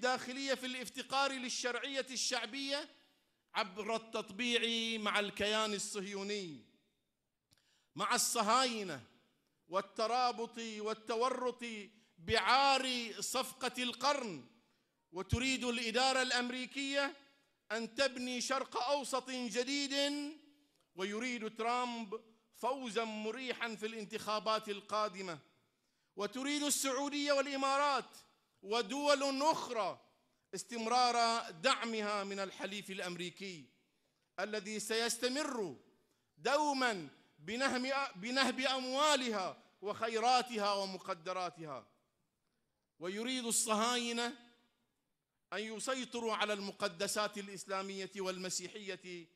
الداخليه في الافتقار للشرعيه الشعبيه عبر التطبيع مع الكيان الصهيوني مع الصهاينه والترابط والتورط بعار صفقه القرن وتريد الاداره الامريكيه ان تبني شرق اوسط جديد ويريد ترامب فوزا مريحا في الانتخابات القادمه وتريد السعوديه والامارات ودول أخرى استمرار دعمها من الحليف الأمريكي الذي سيستمر دوما بنهب أموالها وخيراتها ومقدراتها ويريد الصهاينة أن يسيطروا على المقدسات الإسلامية والمسيحية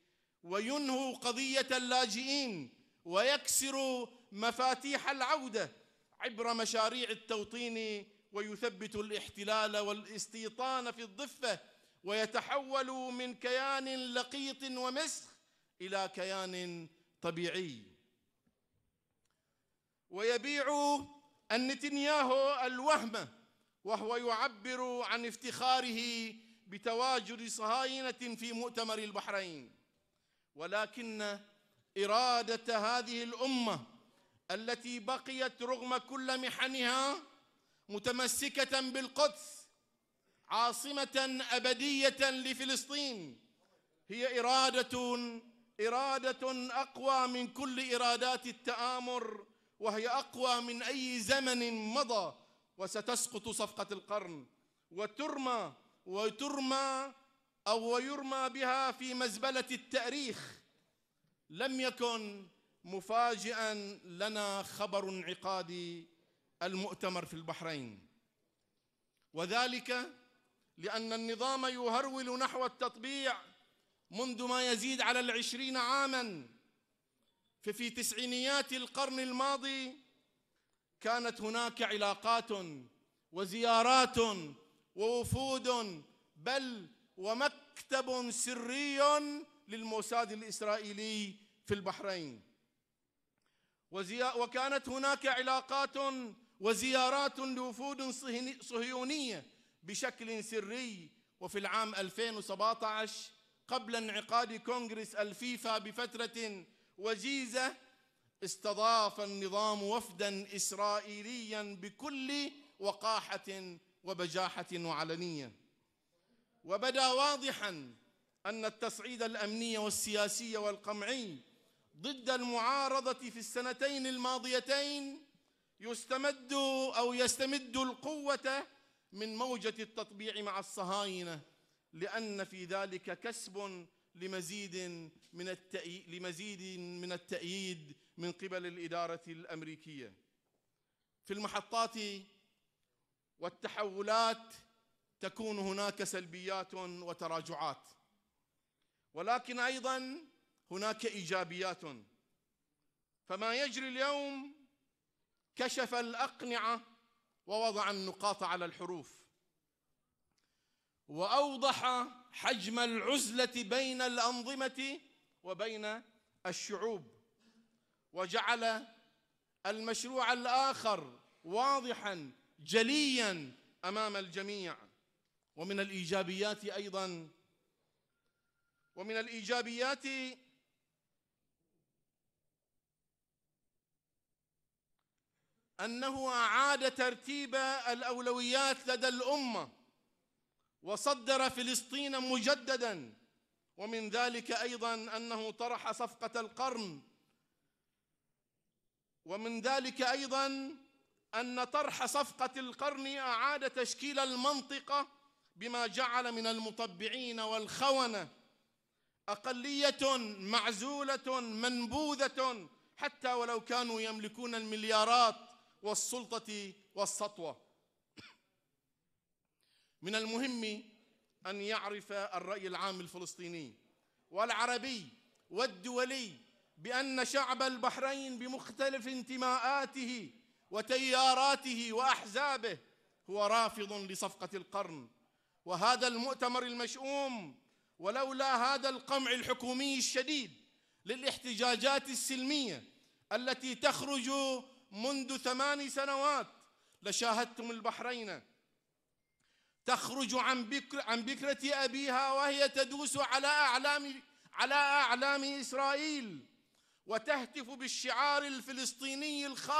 وينهوا قضية اللاجئين ويكسروا مفاتيح العودة عبر مشاريع التوطين ويثبت الاحتلال والاستيطان في الضفة ويتحول من كيان لقيط ومسخ إلى كيان طبيعي ويبيع النتنياهو الوهم وهو يعبر عن افتخاره بتواجد صهاينة في مؤتمر البحرين ولكن إرادة هذه الأمة التي بقيت رغم كل محنها متمسكة بالقدس عاصمة أبدية لفلسطين هي إرادة إرادة أقوى من كل إرادات التآمر وهي أقوى من أي زمن مضى وستسقط صفقة القرن وترمى وترمى أو ويرمى بها في مزبلة التاريخ لم يكن مفاجئا لنا خبر انعقادي المؤتمر في البحرين وذلك لأن النظام يهرول نحو التطبيع منذ ما يزيد على العشرين عاما ففي تسعينيات القرن الماضي كانت هناك علاقات وزيارات ووفود بل ومكتب سري للموساد الإسرائيلي في البحرين وكانت هناك علاقات وزيارات لوفود صهيونية بشكل سري وفي العام 2017 قبل انعقاد كونغرس الفيفا بفترة وجيزة استضاف النظام وفدا إسرائيليا بكل وقاحة وبجاحة وعلنية وبدا واضحا أن التصعيد الأمني والسياسي والقمعي ضد المعارضة في السنتين الماضيتين يستمد أو يستمد القوة من موجة التطبيع مع الصهاينة لأن في ذلك كسب لمزيد من التأييد لمزيد من التأييد من قبل الإدارة الأمريكية في المحطات والتحولات تكون هناك سلبيات وتراجعات ولكن أيضا هناك إيجابيات فما يجري اليوم كشف الاقنعه ووضع النقاط على الحروف واوضح حجم العزله بين الانظمه وبين الشعوب وجعل المشروع الاخر واضحا جليا امام الجميع ومن الايجابيات ايضا ومن الايجابيات انه اعاد ترتيب الاولويات لدى الامه وصدر فلسطين مجددا ومن ذلك ايضا انه طرح صفقه القرن ومن ذلك ايضا ان طرح صفقه القرن اعاد تشكيل المنطقه بما جعل من المطبعين والخونه اقليه معزوله منبوذه حتى ولو كانوا يملكون المليارات والسلطة والسطوة من المهم أن يعرف الرأي العام الفلسطيني والعربي والدولي بأن شعب البحرين بمختلف انتماءاته وتياراته وأحزابه هو رافض لصفقة القرن وهذا المؤتمر المشؤوم ولولا هذا القمع الحكومي الشديد للاحتجاجات السلمية التي تخرج منذ ثمان سنوات لشاهدتم البحرين تخرج عن بكر عن بكرة أبيها وهي تدوس على أعلام على أعلام إسرائيل وتهتف بالشعار الفلسطيني الخاص